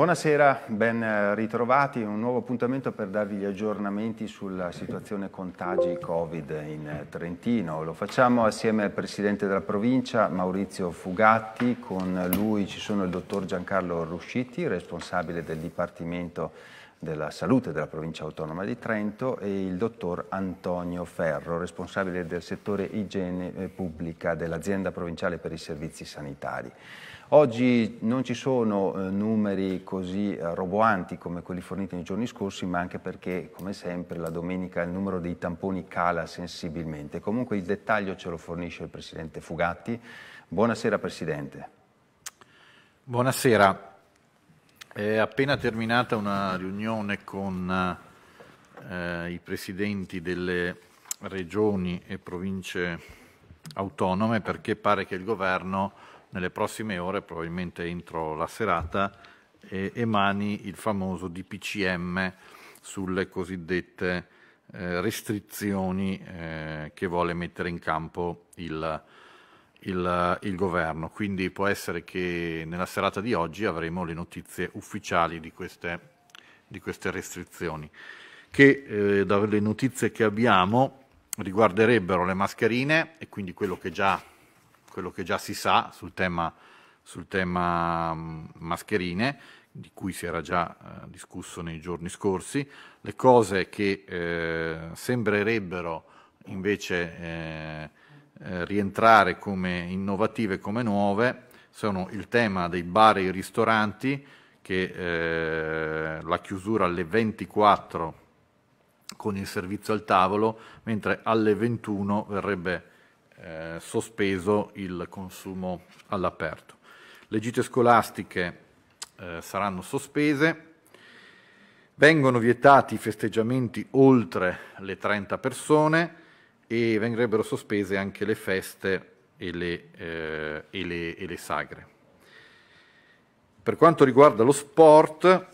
Buonasera, ben eh, ritrovati, un nuovo appuntamento per darvi gli aggiornamenti sulla situazione contagi Covid in eh, Trentino. Lo facciamo assieme al Presidente della Provincia, Maurizio Fugatti, con lui ci sono il Dottor Giancarlo Rusciti, responsabile del Dipartimento della Salute della Provincia Autonoma di Trento e il Dottor Antonio Ferro, responsabile del settore igiene eh, pubblica dell'azienda provinciale per i servizi sanitari. Oggi non ci sono eh, numeri così eh, roboanti come quelli forniti nei giorni scorsi, ma anche perché, come sempre, la domenica il numero dei tamponi cala sensibilmente. Comunque il dettaglio ce lo fornisce il Presidente Fugatti. Buonasera Presidente. Buonasera. È appena terminata una riunione con eh, i presidenti delle regioni e province autonome perché pare che il governo nelle prossime ore, probabilmente entro la serata, eh, emani il famoso DPCM sulle cosiddette eh, restrizioni eh, che vuole mettere in campo il, il, il governo. Quindi può essere che nella serata di oggi avremo le notizie ufficiali di queste, di queste restrizioni, che eh, dalle notizie che abbiamo riguarderebbero le mascherine e quindi quello che già quello che già si sa sul tema, sul tema mm, mascherine, di cui si era già eh, discusso nei giorni scorsi, le cose che eh, sembrerebbero invece eh, eh, rientrare come innovative, come nuove, sono il tema dei bar e i ristoranti, che eh, la chiusura alle 24 con il servizio al tavolo, mentre alle 21 verrebbe eh, sospeso il consumo all'aperto. Le gite scolastiche eh, saranno sospese, vengono vietati i festeggiamenti oltre le 30 persone e verrebbero sospese anche le feste e le, eh, e le, e le sagre. Per quanto riguarda lo sport,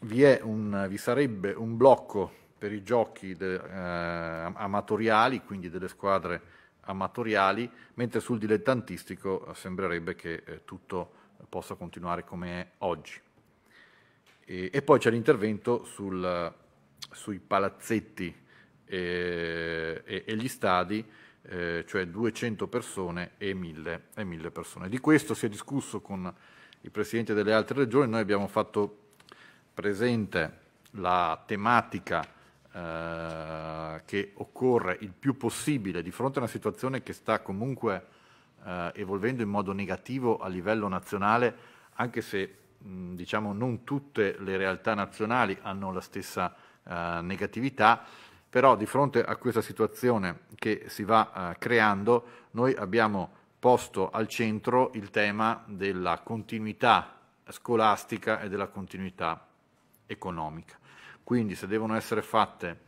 vi, un, vi sarebbe un blocco per i giochi de, eh, amatoriali, quindi delle squadre amatoriali, mentre sul dilettantistico eh, sembrerebbe che eh, tutto possa continuare come è oggi. E, e poi c'è l'intervento sul, sui palazzetti e, eh, e, e gli stadi, eh, cioè 200 persone e 1000, e 1000 persone. Di questo si è discusso con i presidenti delle altre regioni, noi abbiamo fatto presente la tematica eh, che occorre il più possibile di fronte a una situazione che sta comunque eh, evolvendo in modo negativo a livello nazionale, anche se mh, diciamo non tutte le realtà nazionali hanno la stessa eh, negatività, però di fronte a questa situazione che si va eh, creando, noi abbiamo posto al centro il tema della continuità scolastica e della continuità economica. Quindi se devono essere fatte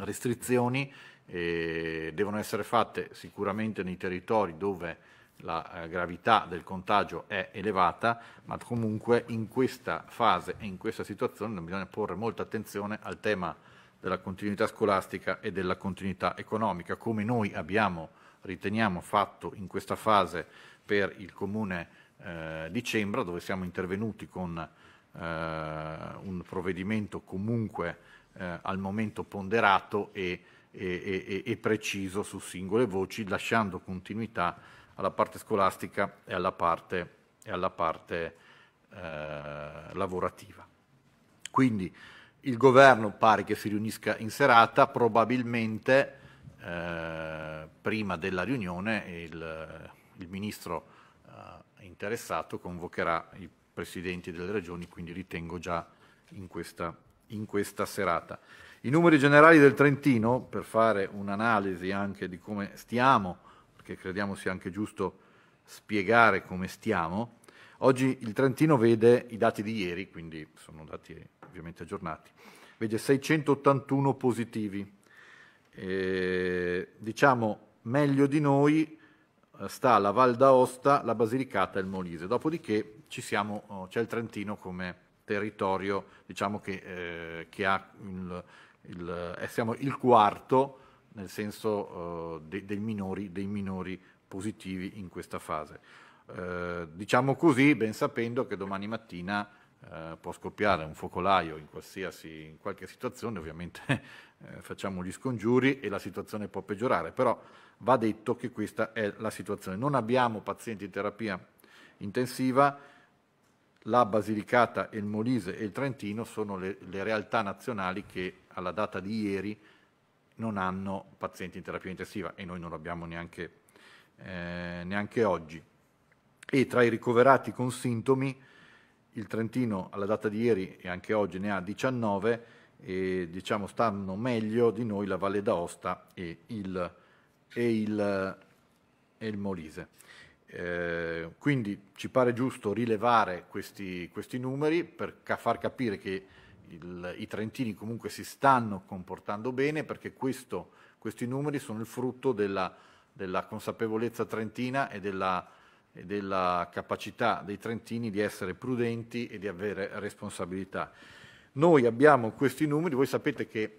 restrizioni, eh, devono essere fatte sicuramente nei territori dove la eh, gravità del contagio è elevata, ma comunque in questa fase e in questa situazione bisogna porre molta attenzione al tema della continuità scolastica e della continuità economica, come noi abbiamo, riteniamo, fatto in questa fase per il comune eh, di Cembra, dove siamo intervenuti con eh, un provvedimento comunque eh, al momento ponderato e, e, e preciso su singole voci, lasciando continuità alla parte scolastica e alla parte, e alla parte eh, lavorativa. Quindi il governo pare che si riunisca in serata, probabilmente eh, prima della riunione il, il ministro eh, interessato convocherà il presidenti delle regioni, quindi ritengo già in questa, in questa serata. I numeri generali del Trentino, per fare un'analisi anche di come stiamo, perché crediamo sia anche giusto spiegare come stiamo, oggi il Trentino vede i dati di ieri, quindi sono dati ovviamente aggiornati, vede 681 positivi, eh, diciamo meglio di noi eh, sta la Val d'Aosta, la Basilicata e il Molise, dopodiché siamo, oh, c'è il Trentino come territorio diciamo che, eh, che ha il, il, eh, siamo il quarto nel senso oh, de, dei, minori, dei, minori, positivi in questa fase. Eh, diciamo così, ben sapendo che domani mattina Uh, può scoppiare un focolaio in, qualsiasi, in qualche situazione, ovviamente eh, facciamo gli scongiuri e la situazione può peggiorare, però va detto che questa è la situazione. Non abbiamo pazienti in terapia intensiva, la Basilicata il Molise e il Trentino sono le, le, realtà nazionali che alla data di ieri non hanno pazienti in terapia intensiva e noi non lo abbiamo neanche, eh, neanche oggi. E tra i ricoverati con sintomi, il Trentino alla data di ieri e anche oggi ne ha 19 e diciamo stanno meglio di noi la Valle d'Aosta e il, e il, e il Molise. Eh, quindi ci pare giusto rilevare questi, questi numeri per ca- far capire che il, i trentini comunque si stanno comportando bene perché questo, questi numeri sono il frutto della, della consapevolezza trentina e della, e della capacità dei trentini di essere prudenti e di avere responsabilità. Noi abbiamo questi numeri, voi sapete che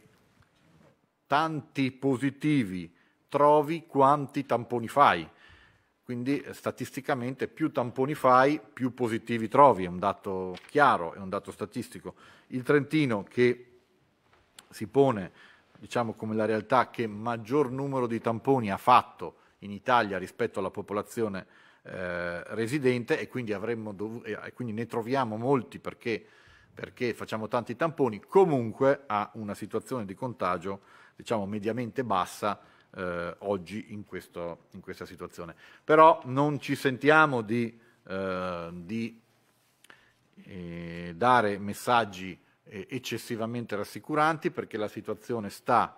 tanti positivi trovi quanti tamponi fai quindi eh, statisticamente più tamponi fai, più positivi trovi, è un dato chiaro, è un dato statistico. Il Trentino che si pone diciamo, come la realtà che maggior numero di tamponi ha fatto in Italia rispetto alla popolazione eh, residente e quindi, dovuto, e quindi, ne troviamo molti perché, perché facciamo tanti tamponi, comunque ha una situazione di contagio diciamo, mediamente bassa eh, oggi in, questo, in, questa situazione. Però non ci sentiamo di, eh, di eh, dare messaggi eh, eccessivamente rassicuranti perché la situazione sta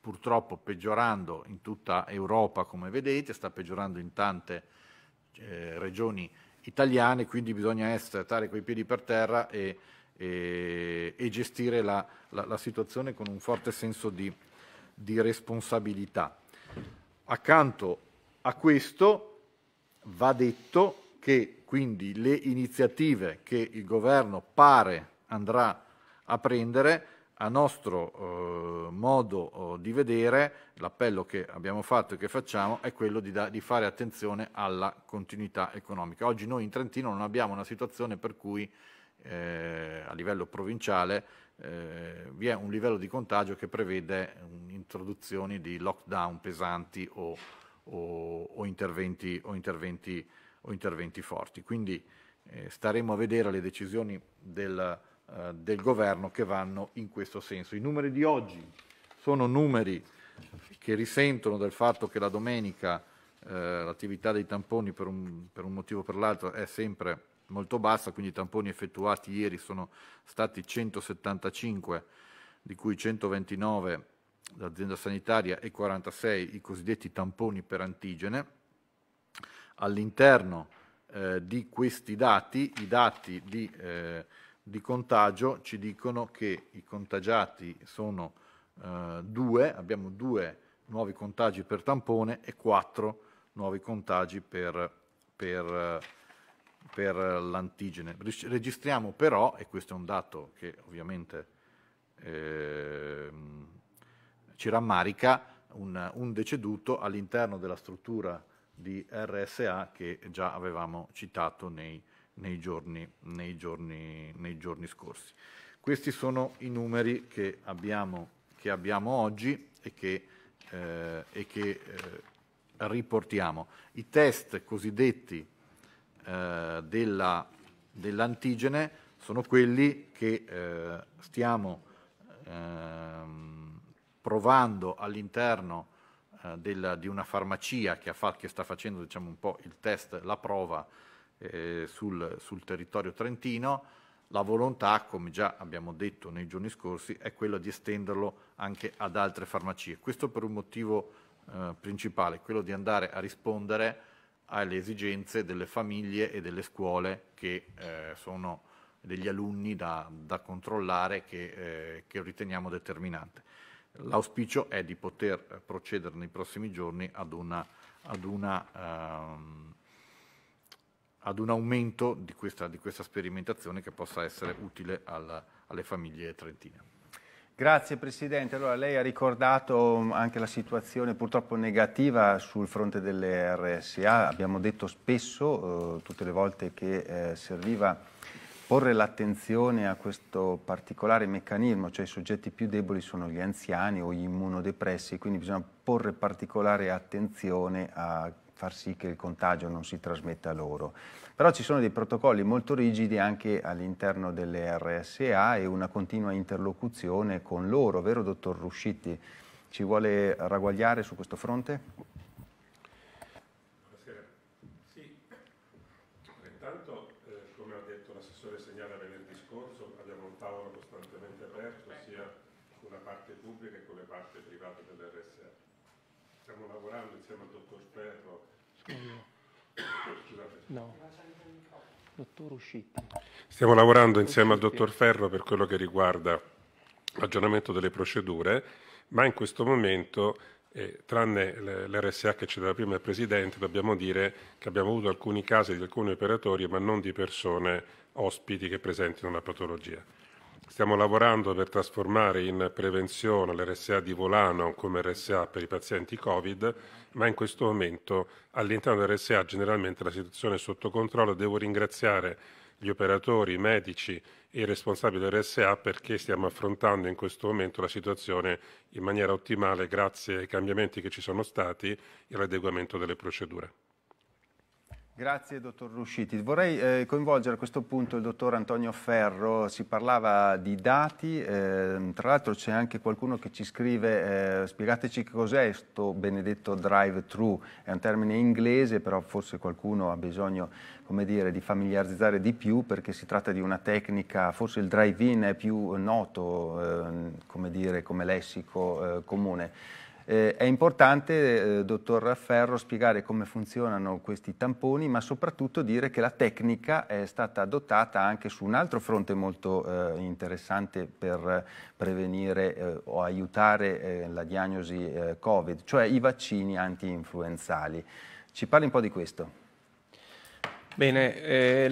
purtroppo peggiorando in tutta Europa, come vedete, sta peggiorando in tante eh, regioni italiane, quindi bisogna essere, stare coi piedi per terra e, e, e gestire la, la, la, situazione con un forte senso di di responsabilità. Accanto a questo va detto che quindi le iniziative che il governo pare andrà a prendere, a nostro eh, modo eh, di vedere, l'appello che abbiamo fatto e che facciamo è quello di, da, di, fare attenzione alla continuità economica. Oggi noi in Trentino non abbiamo una situazione per cui eh, a livello provinciale eh, vi è un livello di contagio che prevede introduzioni di lockdown pesanti o, o, o, interventi, o interventi, interventi, forti. Quindi eh, staremo a vedere le decisioni del, eh, del governo che vanno in questo senso. I numeri di oggi sono numeri che risentono del fatto che la domenica eh, l'attività dei tamponi per un, per un motivo o per l'altro è sempre molto bassa, quindi i tamponi effettuati ieri sono stati 175, di cui 129 l'azienda sanitaria e 46 i cosiddetti tamponi per antigene. All'interno eh, di questi dati, i dati di, eh, di, contagio ci dicono che i contagiati sono eh, due, abbiamo due nuovi contagi per tampone e quattro nuovi contagi per, per eh, per l'antigene. Registriamo però, e questo è un dato che ovviamente eh, ci rammarica, un, un deceduto all'interno della struttura di RSA che già avevamo citato nei, nei, giorni, nei, giorni, nei giorni, scorsi. Questi sono i numeri che abbiamo, che abbiamo oggi e che, eh, e che eh, riportiamo. I test cosiddetti eh, dell'antigene sono quelli che eh, stiamo ehm, provando all'interno eh, di una farmacia che, fa, che sta facendo diciamo, un po' il test, la prova eh, sul, sul territorio trentino. La volontà, come già abbiamo detto nei giorni scorsi, è quella di estenderlo anche ad altre farmacie. Questo per un motivo eh, principale, quello di andare a rispondere alle esigenze delle famiglie e delle scuole che eh, sono degli alunni da, da controllare che, eh, che, riteniamo determinante. L'auspicio è di poter procedere nei prossimi giorni ad, una, ad, una, ehm, ad un aumento di questa, di questa, sperimentazione che possa essere utile alla, alle famiglie trentine. Grazie Presidente, allora lei ha ricordato um, anche la situazione purtroppo negativa sul fronte delle RSA, abbiamo detto spesso, eh, tutte le volte che eh, serviva porre l'attenzione a questo particolare meccanismo, cioè i soggetti più deboli sono gli anziani o gli immunodepressi, quindi bisogna porre particolare attenzione a far sì che il contagio non si trasmetta loro. Però ci sono dei protocolli molto rigidi anche all'interno delle RSA e una continua interlocuzione con loro, vero dottor Ruscitti? Ci vuole ragguagliare su questo fronte? No. Dottor Uscitti. Stiamo lavorando insieme al dottor Ferro per quello che riguarda l'aggiornamento delle procedure, ma in questo momento, eh, tranne l'RSA che c'era prima il Presidente, dobbiamo dire che abbiamo avuto alcuni casi di alcuni operatori, ma non di persone ospiti che presentino la patologia. Stiamo lavorando per trasformare in prevenzione l'RSA di Volano come RSA per i pazienti Covid, ma in questo momento all'interno dell'RSA generalmente la situazione è sotto controllo. Devo ringraziare gli operatori, i medici e i responsabili dell'RSA perché stiamo affrontando in questo momento la situazione in maniera ottimale grazie ai cambiamenti che ci sono stati e all'adeguamento delle procedure. Grazie dottor Rusciti. Vorrei eh, coinvolgere a questo punto il dottor Antonio Ferro, si parlava di dati, eh, tra l'altro c'è anche qualcuno che ci scrive eh, spiegateci cos'è questo benedetto drive-thru, è un termine inglese però forse qualcuno ha bisogno dire, di familiarizzare di più perché si tratta di una tecnica, forse il drive-in è più noto ehm, come, dire, come lessico eh, comune. Eh, è importante, eh, dottor Rafferro, spiegare come funzionano questi tamponi, ma soprattutto dire che la tecnica è stata adottata anche su un altro fronte molto eh, interessante per prevenire eh, o aiutare eh, la diagnosi eh, Covid, cioè i vaccini anti-influenzali. Ci parli un po' di questo. Bene, eh,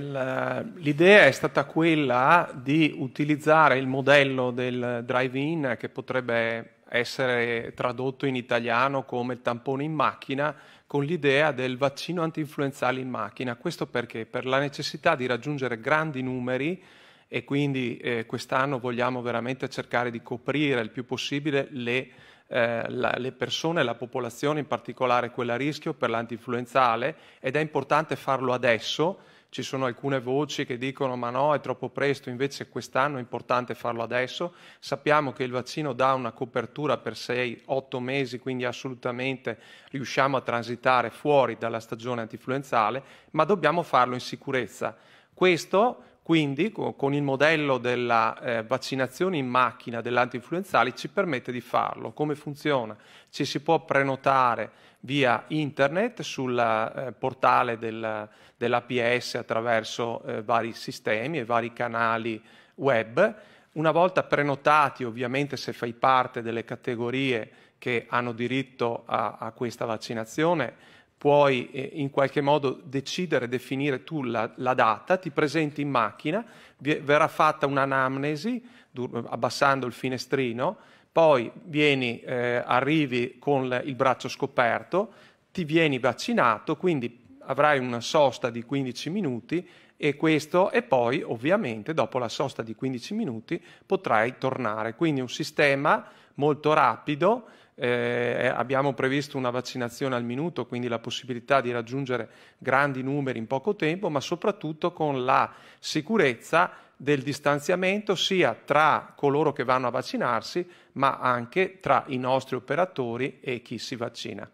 l'idea è stata quella di utilizzare il modello del drive-in che potrebbe essere tradotto in italiano come il tampone in macchina con l'idea del vaccino anti-influenzale in macchina. Questo perché? Per la necessità di raggiungere grandi numeri e quindi eh, quest'anno vogliamo veramente cercare di coprire il più possibile le, eh, la, le persone, la popolazione, in particolare quella a rischio per l'anti-influenzale ed è importante farlo adesso ci sono alcune voci che dicono ma no, è troppo presto, invece quest'anno è importante farlo adesso. Sappiamo che il vaccino dà una copertura per 6-8 mesi, quindi assolutamente riusciamo a transitare fuori dalla stagione antifluenzale, ma dobbiamo farlo in sicurezza. Questo quindi con il modello della eh, vaccinazione in macchina dell'antinfluenzale ci permette di farlo. Come funziona? Ci si può prenotare via internet sul eh, portale del, dell'APS attraverso eh, vari sistemi e vari canali web. Una volta prenotati, ovviamente se fai parte delle categorie che hanno diritto a, a questa vaccinazione, puoi eh, in qualche modo decidere, definire tu la, la data, ti presenti in macchina, verrà fatta un'anamnesi abbassando il finestrino poi vieni, eh, arrivi con il braccio scoperto, ti vieni vaccinato, quindi avrai una sosta di 15 minuti e, questo, e poi ovviamente dopo la sosta di 15 minuti potrai tornare. Quindi un sistema molto rapido, eh, eh, abbiamo previsto una vaccinazione al minuto, quindi la possibilità di raggiungere grandi numeri in poco tempo, ma soprattutto con la sicurezza del distanziamento sia tra coloro che vanno a vaccinarsi, ma anche tra i nostri operatori e chi si vaccina.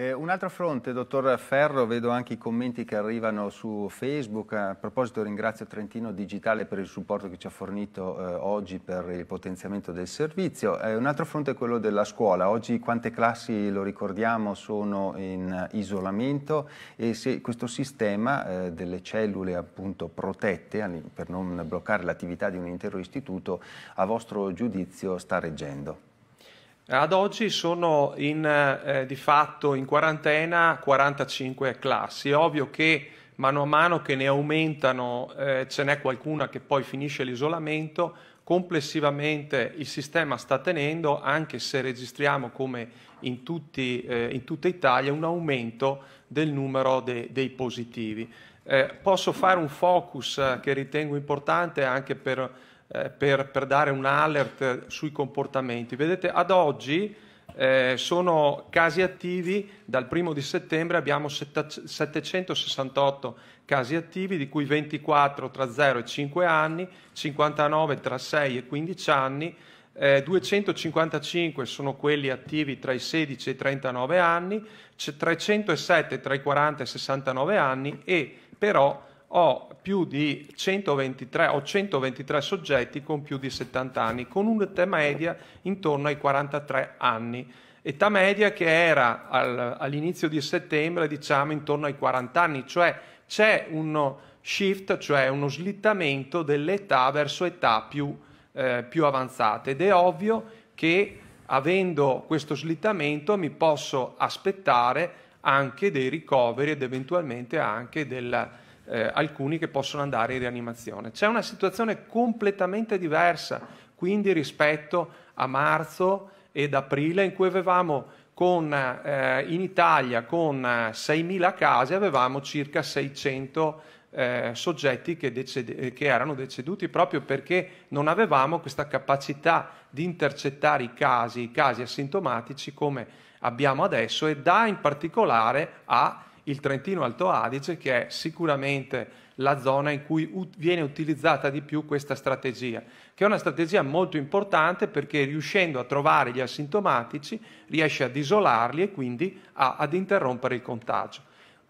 Eh, un altro fronte, dottor Ferro, vedo anche i commenti che arrivano su Facebook. A proposito ringrazio Trentino Digitale per il supporto che ci ha fornito eh, oggi per il potenziamento del servizio. Eh, un altro fronte è quello della scuola. Oggi quante classi, lo ricordiamo, sono in isolamento e se questo sistema eh, delle cellule appunto protette per non bloccare l'attività di un intero istituto a vostro giudizio sta reggendo? Ad oggi sono in, eh, di fatto in quarantena 45 classi. È ovvio che mano a mano che ne aumentano eh, ce n'è qualcuna che poi finisce l'isolamento. Complessivamente il sistema sta tenendo, anche se registriamo come in, tutti, eh, in tutta Italia, un aumento del numero de dei positivi. Eh, posso fare un focus eh, che ritengo importante anche per eh, per, per, dare un alert sui comportamenti. Vedete, ad oggi eh, sono casi attivi, dal primo di settembre abbiamo 768 casi attivi, di cui 24 tra 0 e 5 anni, 59 tra 6 e 15 anni, eh, 255 sono quelli attivi tra i 16 e i 39 anni, 307 tra i 40 e i 69 anni e però ho, 123, ho 123 soggetti con più di 70 anni, con un'età media intorno ai 43 anni età media che era al, all'inizio di settembre, diciamo intorno ai 40 anni, cioè c'è uno shift, cioè uno slittamento dell'età verso età più, eh, più avanzate ed è ovvio che avendo questo slittamento mi posso aspettare anche dei ricoveri ed eventualmente anche della eh, alcuni che possono andare in rianimazione. C'è una situazione completamente diversa, quindi rispetto a marzo ed aprile in cui avevamo con, eh, in Italia con 6.000 eh, casi avevamo circa 600 eh, soggetti che, decede- che, erano deceduti proprio perché non avevamo questa capacità di intercettare i casi, i casi asintomatici come abbiamo adesso e da in particolare a il Trentino Alto Adige, che è sicuramente la zona in cui ut viene utilizzata di più questa strategia, che è una strategia molto importante perché riuscendo a trovare gli asintomatici riesce ad isolarli e quindi a, ad interrompere il contagio.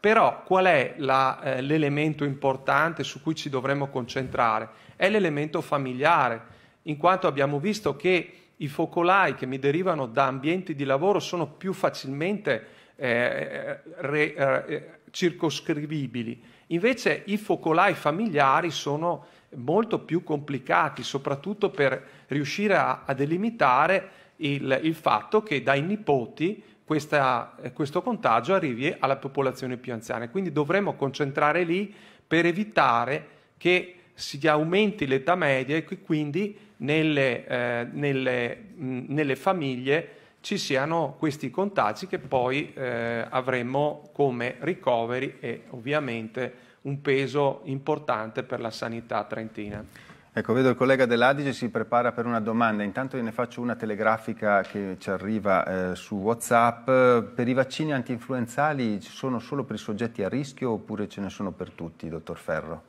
Però qual è eh, l'elemento eh, importante su cui ci dovremmo concentrare? È l'elemento familiare, in quanto abbiamo visto che i focolai che mi derivano da ambienti di lavoro sono più facilmente eh, re, eh, circoscrivibili. Invece i focolai familiari sono molto più complicati, soprattutto per riuscire a, a delimitare il, il, fatto che dai nipoti questa, questo contagio arrivi alla popolazione più anziana. Quindi dovremmo concentrare lì per evitare che si aumenti l'età media e che quindi nelle, eh, nelle, mh, nelle famiglie ci siano questi contagi che poi eh, avremo come ricoveri e ovviamente un peso importante per la sanità trentina. Ecco, vedo il collega dell'Adige si prepara per una domanda, intanto io ne faccio una telegrafica che ci arriva eh, su Whatsapp. Per i vaccini antinfluenzali ci sono solo per i soggetti a rischio oppure ce ne sono per tutti, dottor Ferro?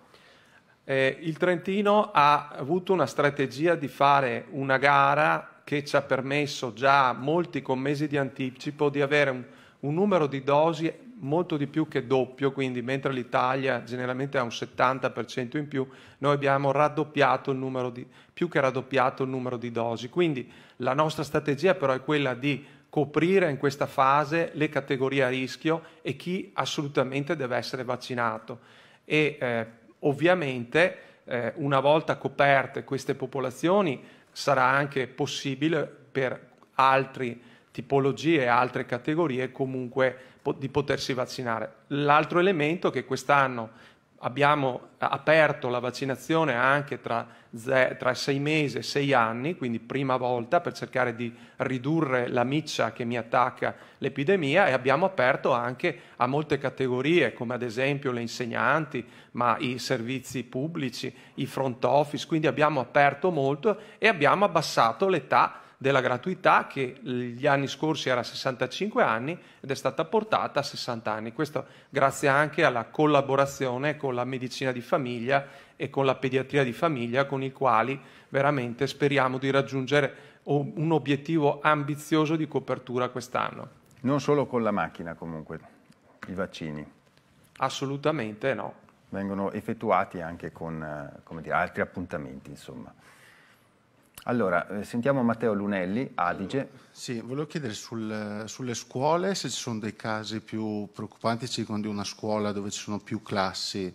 Eh, il Trentino ha avuto una strategia di fare una gara che ci ha permesso già molti con mesi di anticipo di avere un, un numero di dosi molto di più che doppio, quindi mentre l'Italia generalmente ha un 70% in più, noi abbiamo raddoppiato il numero di, più che raddoppiato il numero di dosi. Quindi la nostra strategia però è quella di coprire in questa fase le categorie a rischio e chi assolutamente deve essere vaccinato. E eh, ovviamente eh, una volta coperte queste popolazioni, sarà anche possibile per altre tipologie, altre categorie comunque di potersi vaccinare. L'altro elemento che quest'anno abbiamo aperto la vaccinazione anche tra, tra, sei mesi e sei anni, quindi prima volta per cercare di ridurre la miccia che mi attacca l'epidemia e abbiamo aperto anche a molte categorie come ad esempio le insegnanti, ma i servizi pubblici, i front office, quindi abbiamo aperto molto e abbiamo abbassato l'età della gratuità che gli anni scorsi era 65 anni ed è stata portata a 60 anni. Questo grazie anche alla collaborazione con la medicina di famiglia e con la pediatria di famiglia con i quali veramente speriamo di raggiungere un obiettivo ambizioso di copertura quest'anno. Non solo con la macchina comunque, i vaccini. Assolutamente no. Vengono effettuati anche con eh, dire, altri appuntamenti, insomma. Allora, eh, sentiamo Matteo Lunelli, Adige. Sì, volevo chiedere sul, sulle scuole se ci sono dei casi più preoccupanti, ci una scuola dove ci sono più classi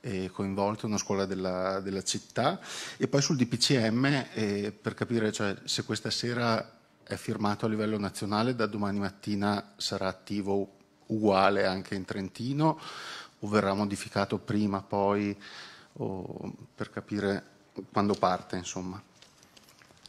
eh, coinvolte, una scuola della, della, città, e poi sul DPCM eh, per capire cioè, se questa sera è firmato a livello nazionale, da domani mattina sarà attivo uguale anche in Trentino o verrà modificato prima, poi, o, per capire quando parte, insomma.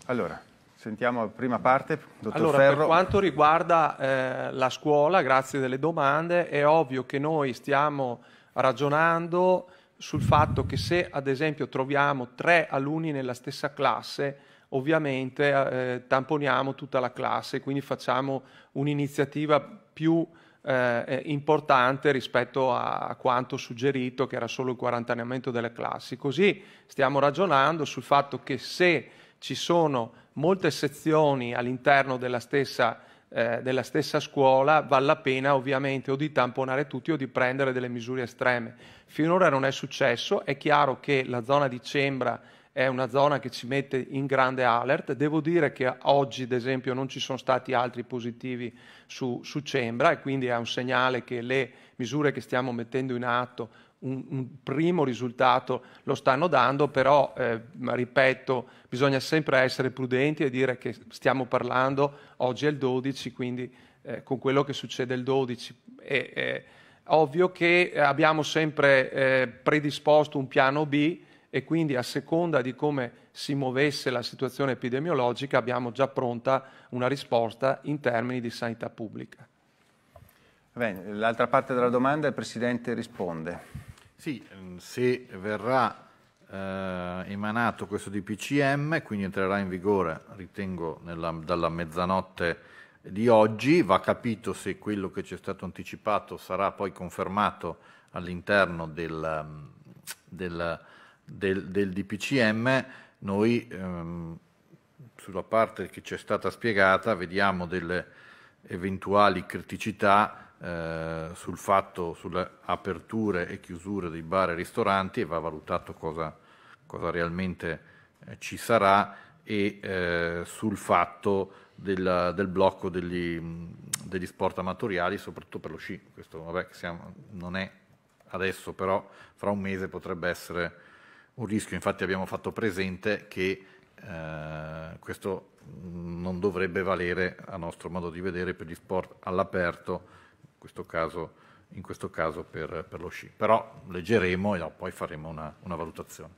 Allora, sentiamo la prima parte, dottor allora, Ferro. Per quanto riguarda eh, la scuola, grazie delle domande, è ovvio che noi stiamo ragionando sul fatto che se ad esempio troviamo tre alunni nella stessa classe, ovviamente eh, tamponiamo tutta la classe, quindi facciamo un'iniziativa più eh, eh importante rispetto a quanto suggerito che era solo il quarantaneamento delle classi. Così stiamo ragionando sul fatto che se ci sono molte sezioni all'interno della stessa, eh, della stessa scuola, vale la pena ovviamente o di tamponare tutti o di prendere delle misure estreme. Finora non è successo, è chiaro che la zona di Cembra è una zona che ci mette in grande alert. Devo dire che oggi, ad esempio, non ci sono stati altri positivi su, su Cembra e quindi è un segnale che le misure che stiamo mettendo in atto un, un primo risultato lo stanno dando, però, eh, ripeto, bisogna sempre essere prudenti e dire che stiamo parlando, oggi è il 12, quindi eh, con quello che succede il 12. E, è eh, ovvio che abbiamo sempre eh, predisposto un piano B e quindi a seconda di come si muovesse la situazione epidemiologica abbiamo già pronta una risposta in termini di sanità pubblica. L'altra parte della domanda il Presidente risponde. Sì, ehm, se verrà eh, emanato questo DPCM, quindi entrerà in vigore, ritengo, nella, dalla mezzanotte di oggi, va capito se quello che ci è stato anticipato sarà poi confermato all'interno del, ehm, del, del, del, DPCM. Noi ehm, sulla parte che ci è stata spiegata vediamo delle eventuali criticità eh, sul fatto, sulle aperture e chiusure dei bar e ristoranti e va valutato cosa, cosa realmente eh, ci sarà e eh, sul fatto del, del blocco degli, mm, degli, sport amatoriali, soprattutto per lo sci. Questo vabbè, siamo, non è adesso, però fra un mese potrebbe essere un rischio. Infatti abbiamo fatto presente che eh, questo mm, non dovrebbe valere, a nostro modo di vedere, per gli sport all'aperto questo caso, in questo caso per, per, lo sci. Però leggeremo e poi faremo una, una valutazione.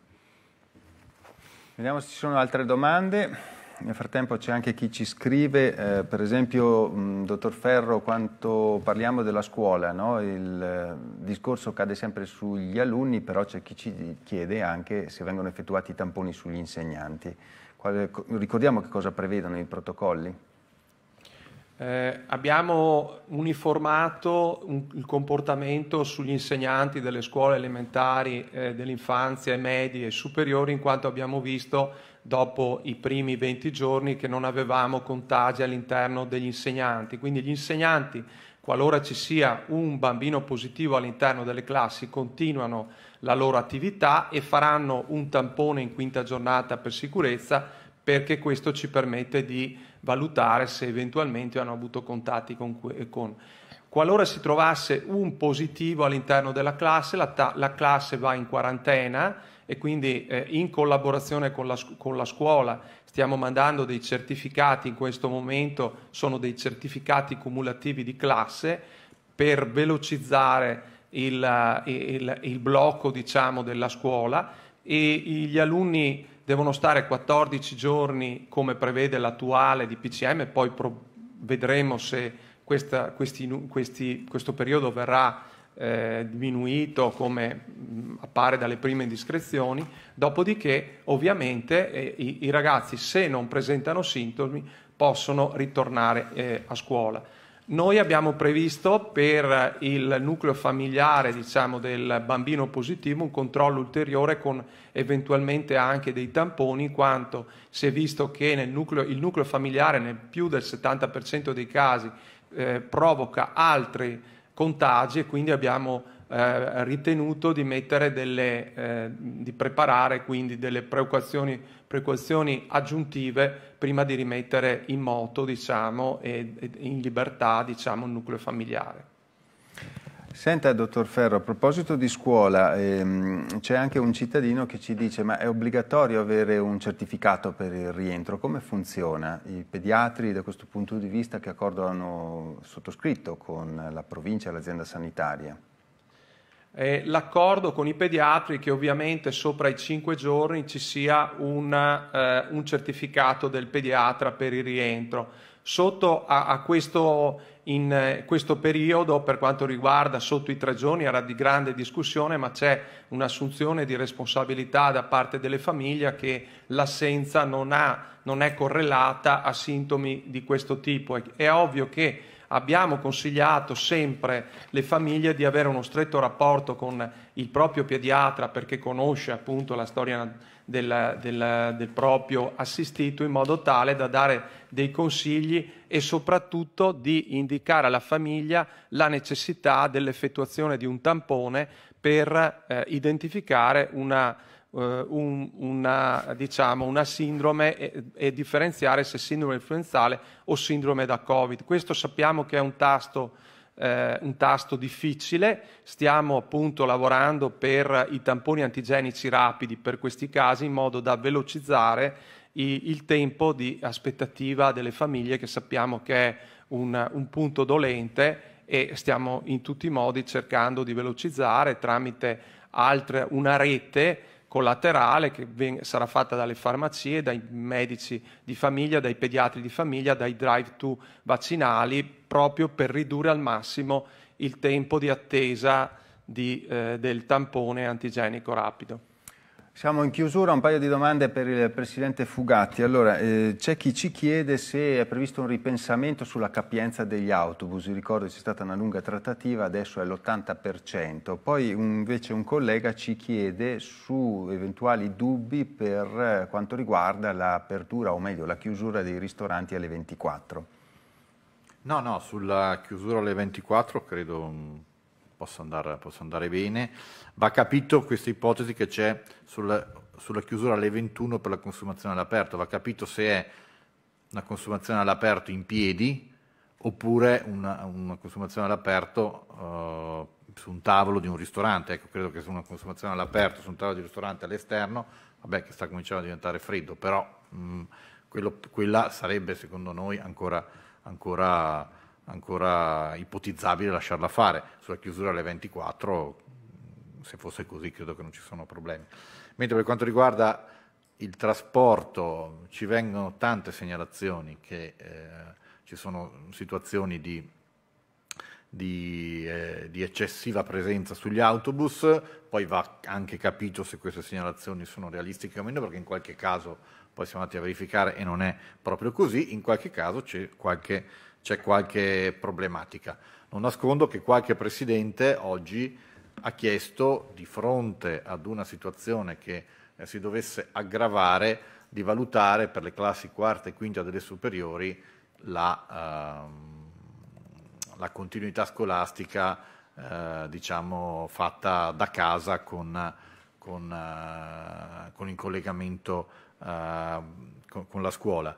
Vediamo se ci sono altre domande. Nel frattempo c'è anche chi ci scrive, eh, per esempio, mh, mm, dottor Ferro, quando parliamo della scuola, no? il eh, discorso cade sempre sugli alunni, però c'è chi ci chiede anche se vengono effettuati i tamponi sugli insegnanti. Quale, ricordiamo che cosa prevedono i protocolli? Eh, abbiamo uniformato un, il comportamento sugli insegnanti delle scuole elementari, eh, dell'infanzia, medie e superiori, in quanto abbiamo visto dopo i primi 20 giorni che non avevamo contagi all'interno degli insegnanti. Quindi gli insegnanti, qualora ci sia un bambino positivo all'interno delle classi, continuano la loro attività e faranno un tampone in quinta giornata per sicurezza perché questo ci permette di valutare se eventualmente hanno avuto contatti con, con. Qualora si trovasse un positivo all'interno della classe, la, ta- la classe va in quarantena e quindi eh, in collaborazione con la, con la, scuola stiamo mandando dei certificati, in questo momento sono dei certificati cumulativi di classe per velocizzare il, il, il blocco diciamo, della scuola e gli alunni devono stare 14 giorni come prevede l'attuale DPCM, poi pro- vedremo se questa, questi, questi, questo periodo verrà eh, diminuito come mh, mm, appare dalle prime indiscrezioni, dopodiché ovviamente eh, i, i, ragazzi se non presentano sintomi possono ritornare eh, a scuola. Noi abbiamo previsto per il nucleo familiare diciamo, del bambino positivo un controllo ulteriore con eventualmente anche dei tamponi, in quanto si è visto che nucleo, il nucleo familiare nel più del 70% dei casi eh, provoca altri contagi e quindi abbiamo eh, ritenuto di, mettere delle, eh, di preparare quindi delle precauzioni, precauzioni, aggiuntive prima di rimettere in moto diciamo, e, e in libertà diciamo, il nucleo familiare. Senta, dottor Ferro, a proposito di scuola, ehm, c'è anche un cittadino che ci dice ma è obbligatorio avere un certificato per il rientro, come funziona? I pediatri da questo punto di vista che accordo hanno sottoscritto con la provincia e l'azienda sanitaria? eh, l'accordo con i pediatri che ovviamente sopra i 5 giorni ci sia un, eh, un certificato del pediatra per il rientro. Sotto a, a questo, in eh, questo periodo, per quanto riguarda sotto i tre giorni, era di grande discussione, ma c'è un'assunzione di responsabilità da parte delle famiglie che l'assenza non, ha, non è correlata a sintomi di questo tipo. È, è ovvio che abbiamo consigliato sempre le famiglie di avere uno stretto rapporto con il proprio pediatra perché conosce appunto la storia del, del, del proprio assistito in modo tale da dare dei consigli e soprattutto di indicare alla famiglia la necessità dell'effettuazione di un tampone per eh, identificare una eh, un, una, diciamo, una, sindrome e, e differenziare se sindrome influenzale o sindrome da Covid. Questo sappiamo che è un tasto eh, un tasto difficile, stiamo appunto lavorando per i tamponi antigenici rapidi per questi casi in modo da velocizzare i, il tempo di aspettativa delle famiglie che sappiamo che è un, un, punto dolente e stiamo in tutti i modi cercando di velocizzare tramite altre, una rete collaterale che ven- sarà fatta dalle farmacie, dai medici di famiglia, dai pediatri di famiglia, dai drive-to vaccinali, proprio per ridurre al massimo il tempo di attesa di, eh, del tampone antigenico rapido. Siamo in chiusura, un paio di domande per il Presidente Fugatti. Allora, eh, c'è chi ci chiede se è previsto un ripensamento sulla capienza degli autobus. Ricordo che c'è stata una lunga trattativa, adesso è l'80%. Poi invece un collega ci chiede su eventuali dubbi per eh, quanto riguarda l'apertura o meglio la chiusura dei ristoranti alle 24. No, no, sulla chiusura alle 24 credo possa andare, possa andare bene. Va capito questa ipotesi che c'è sulla, sulla chiusura alle 21 per la consumazione all'aperto, va capito se è una consumazione all'aperto in piedi oppure una, una consumazione all'aperto uh, su un tavolo di un ristorante. Ecco, credo che su una consumazione all'aperto, su un tavolo di ristorante all'esterno, vabbè che sta cominciando a diventare freddo, però mh, mm, quello, quella sarebbe secondo noi ancora, ancora ancora ipotizzabile lasciarla fare. Sulla chiusura alle 24, se fosse così, credo che non ci sono problemi. Mentre per quanto riguarda il trasporto, ci vengono tante segnalazioni che eh, ci sono situazioni di, di, eh, di eccessiva presenza sugli autobus, poi va anche capito se queste segnalazioni sono realistiche o meno, perché in qualche caso poi siamo andati a verificare e non è proprio così, in qualche caso c'è qualche c'è qualche problematica. Non nascondo che qualche presidente oggi ha chiesto, di fronte ad una situazione che eh, si dovesse aggravare, di valutare per le classi quarta e quinta delle superiori la, eh, la continuità scolastica eh, diciamo, fatta da casa con, con, eh, con il collegamento eh, con, con la scuola.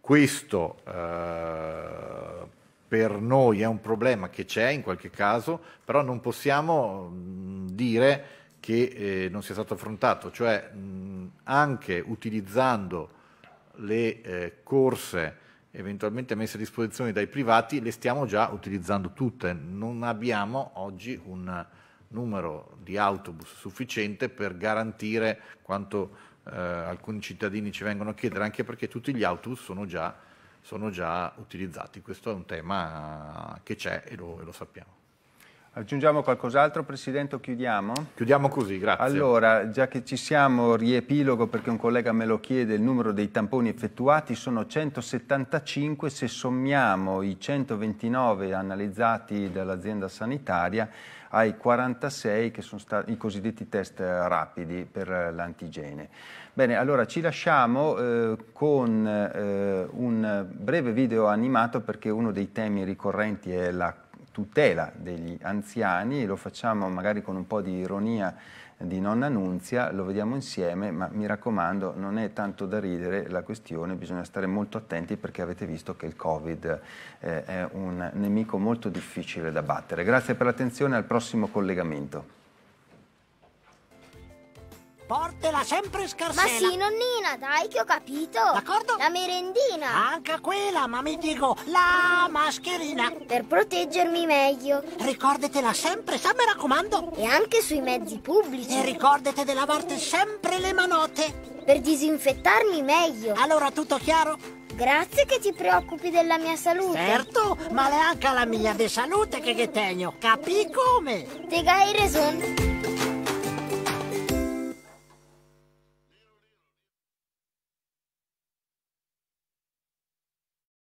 Questo eh, per noi è un problema che c'è in qualche caso, però non possiamo mm, dire che eh, non sia stato affrontato, cioè mh, mm, anche utilizzando le eh, corse eventualmente messe a disposizione dai privati le stiamo già utilizzando tutte, non abbiamo oggi un numero di autobus sufficiente per garantire quanto eh, alcuni cittadini ci vengono a chiedere, anche perché tutti gli autobus sono già, sono già utilizzati. Questo è un tema che c'è e lo, e lo sappiamo. Aggiungiamo qualcos'altro, Presidente, o chiudiamo? Chiudiamo così, grazie. Allora, già che ci siamo, riepilogo perché un collega me lo chiede, il numero dei tamponi effettuati sono 175, se sommiamo i 129 analizzati dall'azienda sanitaria ai 46 che sono stati i cosiddetti test rapidi per eh, l'antigene. Bene, allora ci lasciamo eh, con eh, un breve video animato perché uno dei temi ricorrenti è la tutela degli anziani, lo facciamo magari con un po' di ironia di Nonna Nunzia, lo vediamo insieme, ma mi raccomando non è tanto da ridere la questione, bisogna stare molto attenti perché avete visto che il Covid eh, è un nemico molto difficile da battere. Grazie per l'attenzione, al prossimo collegamento. Portela sempre scarsella. Ma sì, nonnina, dai che ho capito. D'accordo? La merendina. Anche quella, ma mi dico la mascherina. Per proteggermi meglio. Ricordatela sempre, sa, mi raccomando. E anche sui mezzi pubblici. E ricordate di lavarti sempre le manote. Per disinfettarmi meglio. Allora tutto chiaro? Grazie che ti preoccupi della mia salute. Certo, ma è anche la mia di salute che, che tengo. Capi come? Te gai reson.